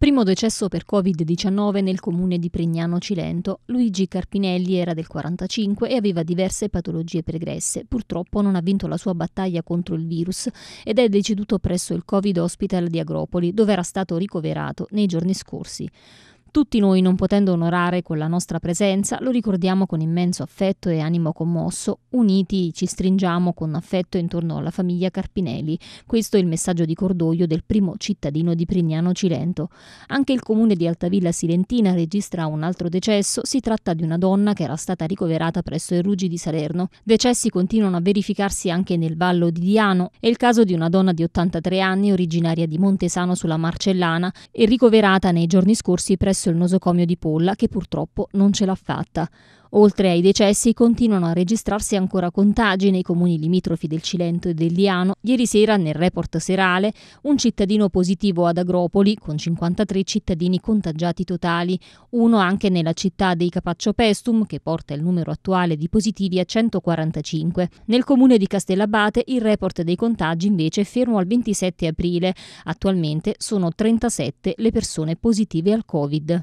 Primo decesso per Covid-19 nel comune di Prignano Cilento. Luigi Carpinelli era del 45 e aveva diverse patologie pregresse. Purtroppo non ha vinto la sua battaglia contro il virus ed è deceduto presso il Covid Hospital di Agropoli, dove era stato ricoverato nei giorni scorsi. Tutti noi, non potendo onorare con la nostra presenza, lo ricordiamo con immenso affetto e animo commosso. Uniti ci stringiamo con affetto intorno alla famiglia Carpinelli. Questo è il messaggio di cordoglio del primo cittadino di Prignano Cilento. Anche il comune di Altavilla Silentina registra un altro decesso. Si tratta di una donna che era stata ricoverata presso i Ruggi di Salerno. Decessi continuano a verificarsi anche nel Vallo di Diano. È il caso di una donna di 83 anni, originaria di Montesano sulla Marcellana, e ricoverata nei giorni scorsi presso il nosocomio di Polla che purtroppo non ce l'ha fatta. Oltre ai decessi continuano a registrarsi ancora contagi nei comuni limitrofi del Cilento e del Liano. Ieri sera nel report serale un cittadino positivo ad Agropoli con 53 cittadini contagiati totali, uno anche nella città dei Capaccio Pestum che porta il numero attuale di positivi a 145. Nel comune di Castellabate il report dei contagi invece è fermo al 27 aprile. Attualmente sono 37 le persone positive al Covid.